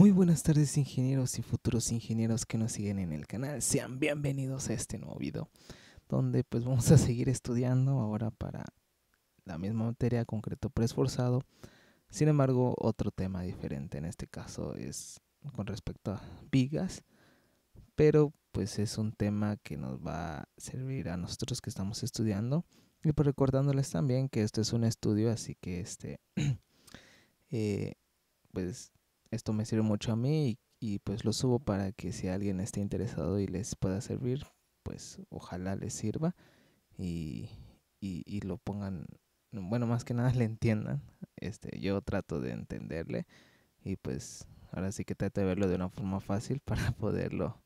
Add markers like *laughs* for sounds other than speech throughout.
Muy buenas tardes ingenieros y futuros ingenieros que nos siguen en el canal. Sean bienvenidos a este nuevo video donde pues vamos a seguir estudiando ahora para la misma materia concreto preesforzado. Sin embargo, otro tema diferente en este caso es con respecto a vigas, pero pues es un tema que nos va a servir a nosotros que estamos estudiando y pues recordándoles también que esto es un estudio, así que este *clears throat* eh, pues esto me sirve mucho a mí y, pues lo subo para que si alguien esté interesado y les pueda servir, pues ojalá les sirva y, y, y lo pongan, bueno, más que nada *laughs* le entiendan. Este, yo trato de entenderle y pues ahora sí que trato de verlo de una forma fácil *laughs* para poderlo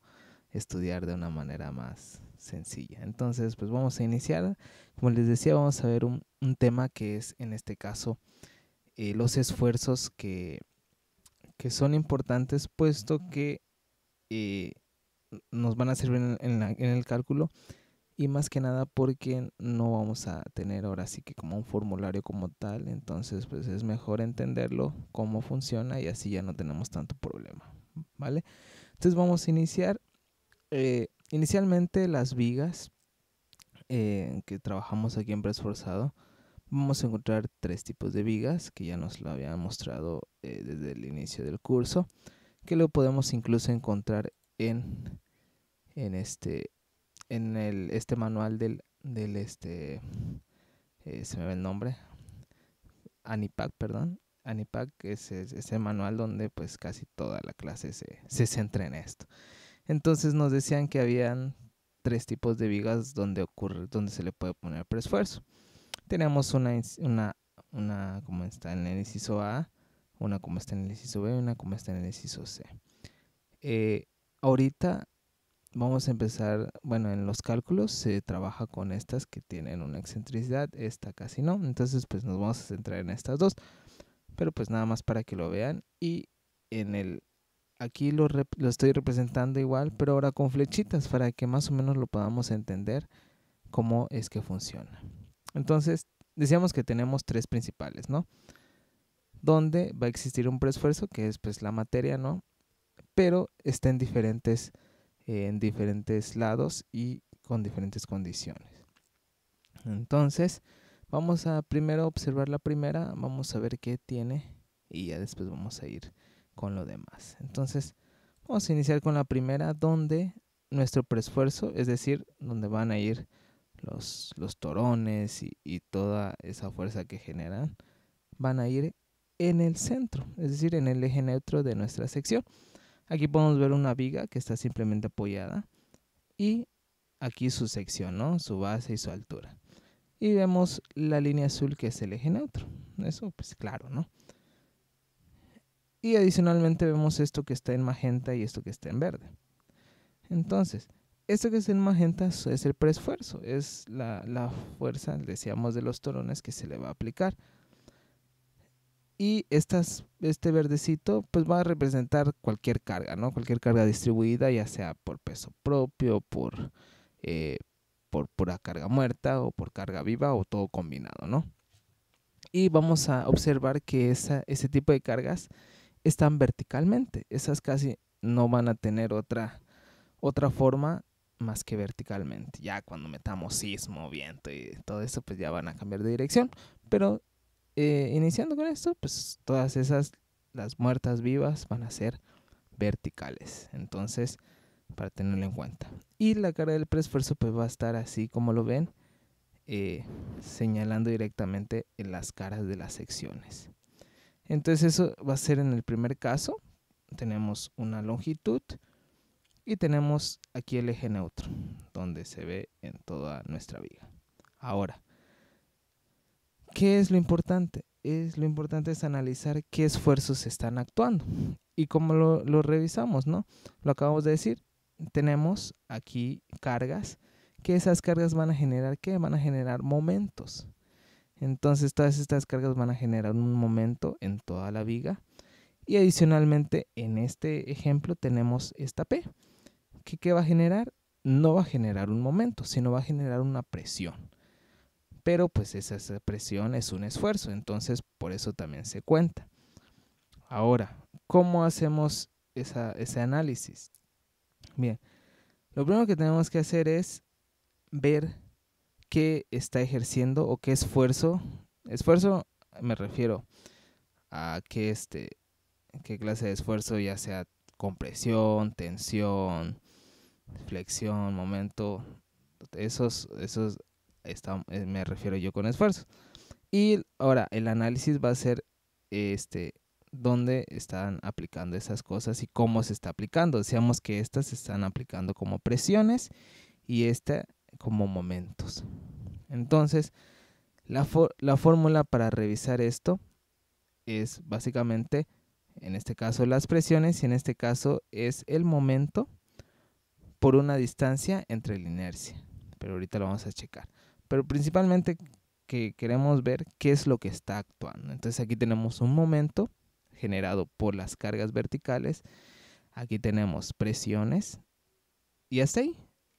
estudiar de una manera más sencilla. Entonces, pues vamos a iniciar. Como les decía, vamos a ver un, un tema que es en este caso eh, los esfuerzos que, que son importantes puesto que eh, nos van a servir en, el cálculo y más que nada porque no vamos a tener ahora sí que como un formulario como tal, entonces pues es mejor entenderlo cómo funciona y así ya no tenemos tanto problema, ¿vale? Entonces vamos a iniciar. Eh, inicialmente las vigas eh, que trabajamos aquí en Presforzado vamos a encontrar tres tipos de vigas que ya nos lo habían mostrado eh, desde el inicio del curso, que lo podemos incluso encontrar en, en este en el, este manual del, del este eh, se me ve el nombre Anipac, perdón. Anipac es, es, el manual donde pues casi toda la clase se, se centra en esto. Entonces nos decían que habían tres tipos de vigas donde ocurre, donde se le puede poner preesfuerzo tenemos una, como está en el inciso A, una como está en el inciso B, y una como está en el inciso C. Eh, ahorita vamos a empezar, bueno, en los cálculos se trabaja con estas que tienen una excentricidad, esta casi no, entonces pues nos vamos a centrar en estas dos, pero pues nada más para que lo vean y en el, aquí lo estoy representando igual, pero ahora con flechitas para que más o menos lo podamos entender cómo es que funciona. Entonces, decíamos que tenemos tres principales, ¿no? Donde va a existir un preesfuerzo, que es pues la materia, ¿no? Pero está en diferentes, en diferentes lados y con diferentes condiciones. Entonces, vamos a primero observar la primera, vamos a ver qué tiene y ya después vamos a ir con lo demás. Entonces, vamos a iniciar con la primera, donde nuestro preesfuerzo, es decir, donde van a ir los, torones y, y toda esa fuerza que generan, van a ir en el centro, es decir, en el eje neutro de nuestra sección. Aquí podemos ver una viga que está simplemente apoyada y aquí su sección, ¿no? su base y su altura. Y vemos la línea azul que es el eje neutro. Eso pues claro, ¿no? Y adicionalmente vemos esto que está en magenta y esto que está en verde. Entonces, esto que es en magenta es el preesfuerzo, es la, fuerza, decíamos, de los torones que se le va a aplicar. Y estas, este verdecito pues va a representar cualquier carga, ¿no? Cualquier carga distribuida, ya sea por peso propio, por, eh, por pura carga muerta o por carga viva o todo combinado, ¿no? Y vamos a observar que esa, ese tipo de cargas están verticalmente. Esas casi no van a tener otra, otra forma más que verticalmente. Ya cuando metamos sismo, viento y todo eso, pues ya van a cambiar de dirección. Pero eh, iniciando con esto, pues todas esas, las muertas vivas van a ser verticales. Entonces, para tenerlo en cuenta. Y la cara del preesfuerzo pues va a estar así como lo ven, eh, señalando directamente en las caras de las secciones. Entonces eso va a ser en el primer caso, tenemos una longitud, y tenemos aquí el eje neutro, donde se ve en toda nuestra viga. Ahora, ¿qué es lo importante? Es, lo importante es analizar qué esfuerzos están actuando y cómo lo, revisamos, ¿no? Lo acabamos de decir, tenemos aquí cargas, que esas cargas van a generar, ¿qué? Van a generar momentos. Entonces todas estas cargas van a generar un momento en toda la viga. Y adicionalmente en este ejemplo tenemos esta P, ¿qué, va a generar? No va a generar un momento, sino va a generar una presión. Pero pues esa, presión es un esfuerzo, entonces por eso también se cuenta. Ahora, ¿cómo hacemos ese análisis? Bien, lo primero que tenemos que hacer es ver qué está ejerciendo o qué esfuerzo. Esfuerzo me refiero a este, qué clase de esfuerzo, ya sea compresión, tensión, flexión, momento, esos, esos eh, me refiero yo con esfuerzo. Y ahora el análisis va a ser este dónde están aplicando esas cosas y cómo se está aplicando. Decíamos que estas se están aplicando como presiones y esta como momentos. Entonces, la, la fórmula para revisar esto es básicamente, en este caso las presiones y en este caso es el momento por una distancia entre la inercia. Pero ahorita lo vamos a checar. Pero principalmente que queremos ver qué es lo que está actuando. Entonces aquí tenemos un momento generado por las cargas verticales. Aquí tenemos presiones. Y hasta ahí.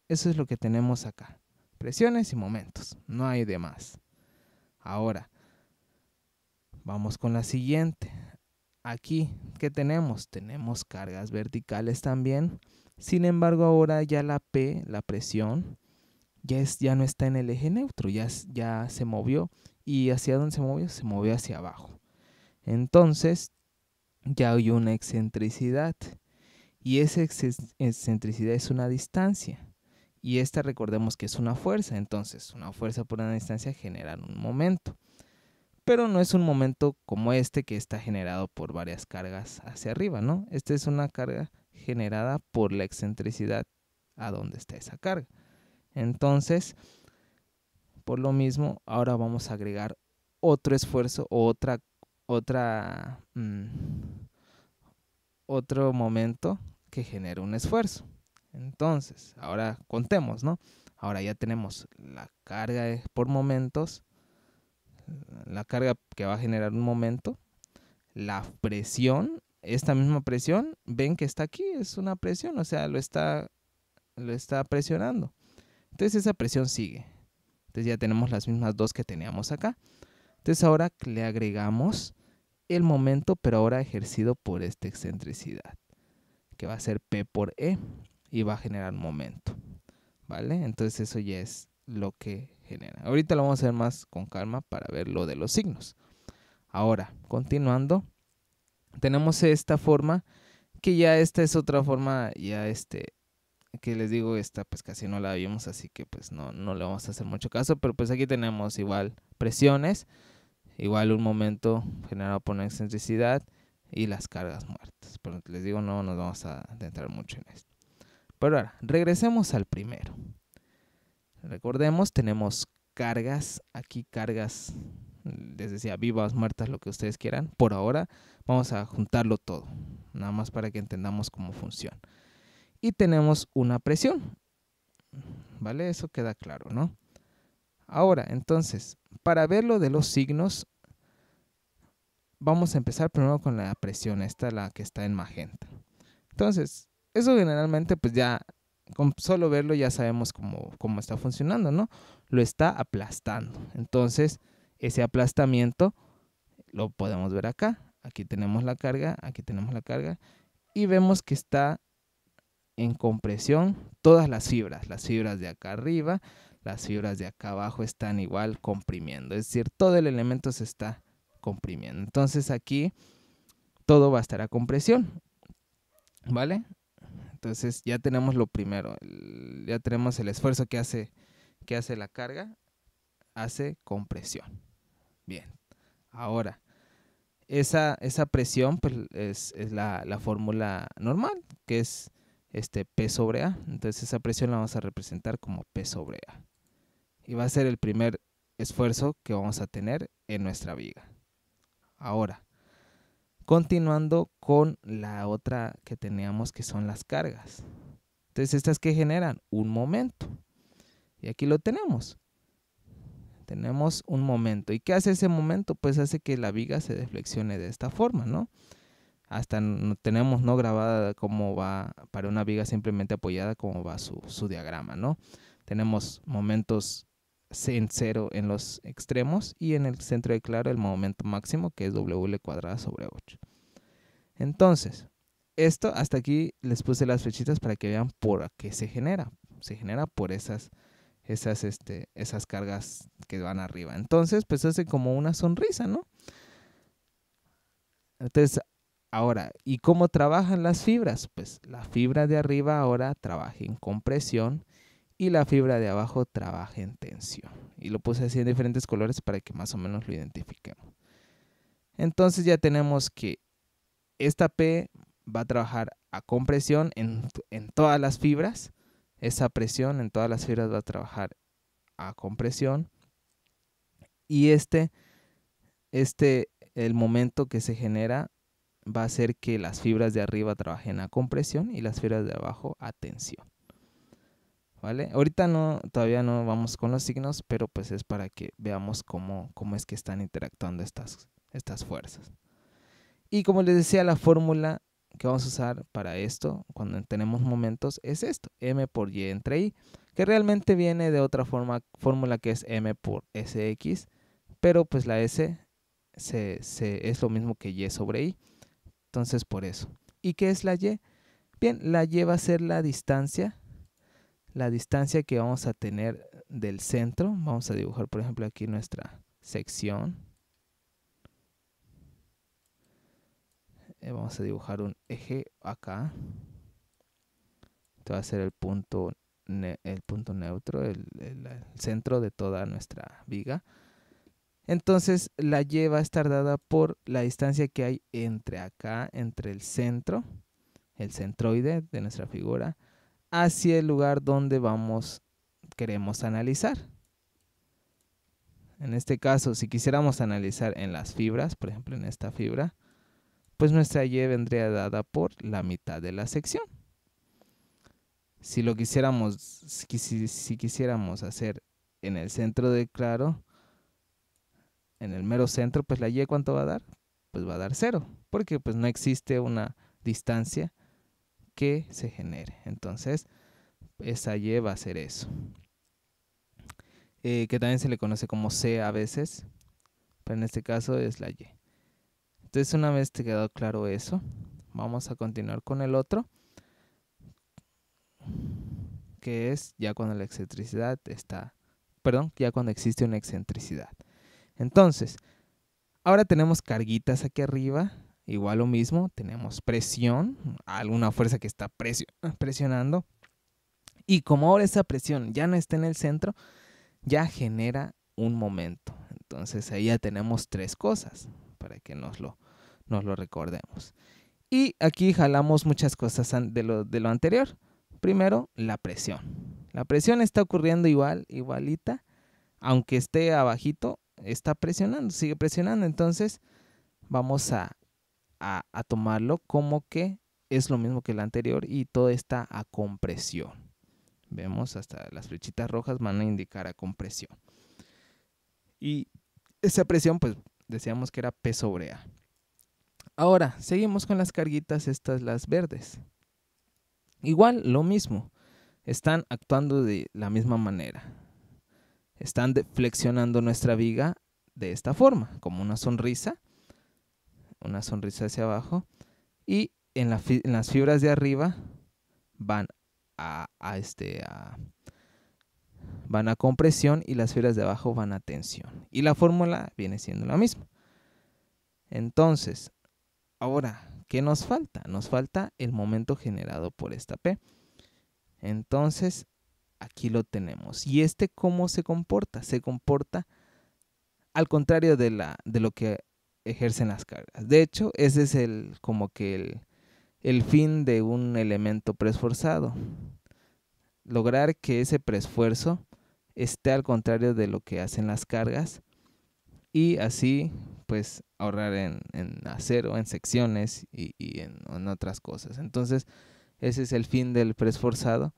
Eso es lo que tenemos acá. Presiones y momentos. No hay demás Ahora, vamos con la siguiente aquí, ¿qué tenemos? Tenemos cargas verticales también. Sin embargo, ahora ya la P, la presión, ya, es, ya no está en el eje neutro, ya, ya se movió. ¿Y hacia dónde se movió? Se movió hacia abajo. Entonces, ya hay una excentricidad. Y esa excentricidad es una distancia. Y esta recordemos que es una fuerza. Entonces, una fuerza por una distancia genera un momento pero no es un momento como este que está generado por varias cargas hacia arriba, ¿no? Esta es una carga generada por la excentricidad a donde está esa carga. Entonces, por lo mismo, ahora vamos a agregar otro esfuerzo o otra, otra, mm, otro momento que genera un esfuerzo. Entonces, ahora contemos, ¿no? Ahora ya tenemos la carga por momentos, la carga que va a generar un momento, la presión, esta misma presión, ven que está aquí, es una presión, o sea, lo está, lo está presionando. Entonces esa presión sigue. Entonces ya tenemos las mismas dos que teníamos acá. Entonces ahora le agregamos el momento, pero ahora ejercido por esta excentricidad, que va a ser P por E y va a generar momento. ¿Vale? Entonces eso ya es lo que genera. Ahorita lo vamos a ver más con calma para ver lo de los signos. Ahora, continuando, tenemos esta forma, que ya esta es otra forma, ya este, que les digo, esta pues casi no la vimos, así que pues no, no le vamos a hacer mucho caso, pero pues aquí tenemos igual presiones, igual un momento generado por una excentricidad y las cargas muertas. Pero les digo, no nos vamos a adentrar mucho en esto. Pero ahora, regresemos al primero. Recordemos, tenemos cargas, aquí cargas, les decía, vivas, muertas, lo que ustedes quieran. Por ahora vamos a juntarlo todo, nada más para que entendamos cómo funciona. Y tenemos una presión, ¿vale? Eso queda claro, ¿no? Ahora, entonces, para ver lo de los signos, vamos a empezar primero con la presión, esta la que está en magenta. Entonces, eso generalmente pues ya con solo verlo ya sabemos cómo, cómo está funcionando, ¿no? Lo está aplastando. Entonces, ese aplastamiento lo podemos ver acá. Aquí tenemos la carga, aquí tenemos la carga. Y vemos que está en compresión todas las fibras. Las fibras de acá arriba, las fibras de acá abajo están igual comprimiendo. Es decir, todo el elemento se está comprimiendo. Entonces aquí todo va a estar a compresión. ¿Vale? Entonces ya tenemos lo primero, ya tenemos el esfuerzo que hace, que hace la carga, hace compresión. Bien, ahora, esa, esa presión pues, es, la, la fórmula normal, que es este P sobre A. Entonces esa presión la vamos a representar como P sobre A. Y va a ser el primer esfuerzo que vamos a tener en nuestra viga. Ahora, Continuando con la otra que teníamos que son las cargas. Entonces, estas que generan un momento. Y aquí lo tenemos. Tenemos un momento. ¿Y qué hace ese momento? Pues hace que la viga se deflexione de esta forma, ¿no? Hasta no, tenemos no grabada cómo va para una viga simplemente apoyada, como va su, su diagrama, ¿no? Tenemos momentos en cero en los extremos y en el centro de claro el momento máximo que es W cuadrada sobre 8. Entonces, esto hasta aquí les puse las flechitas para que vean por qué se genera. Se genera por esas, esas, este, esas cargas que van arriba. Entonces, pues hace como una sonrisa, ¿no? Entonces, ahora, ¿y cómo trabajan las fibras? Pues la fibra de arriba ahora trabaja en compresión y la fibra de abajo trabaja en tensión. Y lo puse así en diferentes colores para que más o menos lo identifiquemos. Entonces ya tenemos que esta P va a trabajar a compresión en, todas las fibras. Esa presión en todas las fibras va a trabajar a compresión. Y este, este, el momento que se genera va a hacer que las fibras de arriba trabajen a compresión y las fibras de abajo a tensión. ¿vale? Ahorita no, todavía no vamos con los signos, pero pues es para que veamos cómo, cómo es que están interactuando estas, estas fuerzas. Y como les decía, la fórmula que vamos a usar para esto, cuando tenemos momentos, es esto, M por Y entre I, que realmente viene de otra forma, fórmula que es M por SX, pero pues la S es lo mismo que Y sobre I, entonces por eso. ¿Y qué es la Y? Bien, la Y va a ser la distancia la distancia que vamos a tener del centro. Vamos a dibujar, por ejemplo, aquí nuestra sección. Eh, vamos a dibujar un eje acá. Este va a ser el punto, el punto neutro, el, el centro de toda nuestra viga. Entonces la Y va a estar dada por la distancia que hay entre acá, entre el centro, el centroide de nuestra figura, hacia el lugar donde vamos, queremos analizar. En este caso, si quisiéramos analizar en las fibras, por ejemplo en esta fibra, pues nuestra Y vendría dada por la mitad de la sección. Si lo quisiéramos, si, quisiéramos hacer en el centro de claro, en el mero centro, pues la Y cuánto va a dar? Pues va a dar cero, porque pues no existe una distancia que se genere. Entonces, esa Y va a ser eso. Eh, que también se le conoce como C a veces, pero en este caso es la Y. Entonces, una vez te quedó claro eso, vamos a continuar con el otro, que es ya cuando la excentricidad está, perdón, ya cuando existe una excentricidad. Entonces, ahora tenemos carguitas aquí arriba Igual lo mismo, tenemos presión, alguna fuerza que está *clears throat* presionando. Y como ahora esa presión ya no está en el centro, ya genera un momento. Entonces ahí ya tenemos tres cosas para que nos lo, nos lo recordemos. Y aquí jalamos muchas cosas de lo, de lo anterior. Primero, la presión. La presión está ocurriendo igual, igualita. Aunque esté abajito, está presionando, sigue presionando. Entonces vamos a a, tomarlo como que es lo mismo que el anterior y todo está a compresión. Vemos hasta las flechitas rojas van a indicar a compresión. Y esa presión, pues decíamos que era P sobre A. Ahora, seguimos con las carguitas, estas las verdes. Igual, lo mismo. Están actuando de la misma manera. Están flexionando nuestra viga de esta forma, como una sonrisa, una sonrisa hacia abajo. Y en, las fibras de arriba van a, este, van a compresión y las fibras de abajo van a tensión. Y la fórmula viene siendo la misma. Entonces, ahora, ¿qué nos falta? Nos falta el momento generado por esta P. Entonces, aquí lo tenemos. ¿Y este cómo se comporta? Se comporta al contrario de, la, de lo que ejercen las cargas. De hecho, ese es el como que el, fin de un elemento preesforzado. Lograr que ese preesfuerzo esté al contrario de lo que hacen las cargas y así pues ahorrar en, en acero, en secciones y, en, otras cosas. Entonces ese es el fin del presforzado,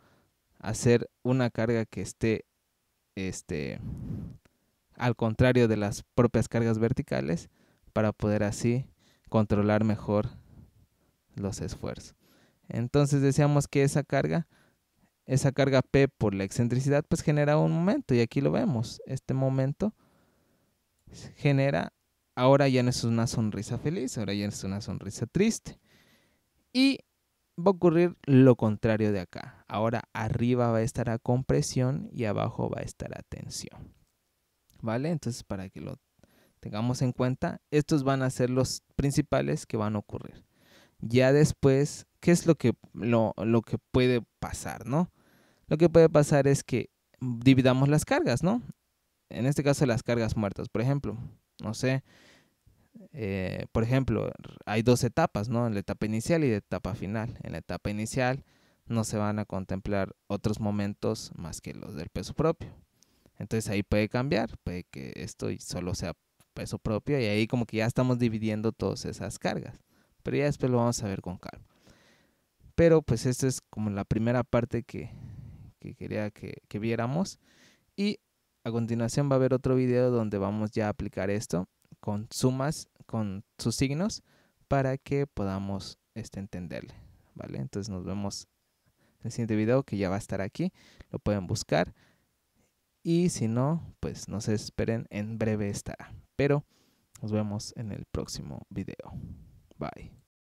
hacer una carga que esté este, al contrario de las propias cargas verticales para poder así controlar mejor los esfuerzos. Entonces decíamos que esa carga, esa carga P por la excentricidad, pues genera un momento y aquí lo vemos. Este momento genera, ahora ya no es una sonrisa feliz, ahora ya es una sonrisa triste. Y va a ocurrir lo contrario de acá. Ahora arriba va a estar a compresión y abajo va a estar a tensión. ¿Vale? Entonces para que lo Tengamos en cuenta, estos van a ser los principales que van a ocurrir. Ya después, ¿qué es lo que, lo, que puede pasar, no? Lo que puede pasar es que dividamos las cargas, ¿no? En este caso, las cargas muertas, por ejemplo. No sé, eh, por ejemplo, hay dos etapas, ¿no? La etapa inicial y la etapa final. En la etapa inicial no se van a contemplar otros momentos más que los del peso propio. Entonces ahí puede cambiar, puede que esto solo sea peso propio y ahí como que ya estamos dividiendo todas esas cargas. Pero ya después lo vamos a ver con calma. Pero pues esta es como la primera parte que, quería que, viéramos. Y a continuación va a haber otro video donde vamos ya a aplicar esto con sumas, con sus signos, para que podamos este, entenderle. ¿Vale? Entonces nos vemos en el siguiente video que ya va a estar aquí. Lo pueden buscar. Y si no, pues no se esperen, en breve estará pero nos vemos en el próximo video. Bye.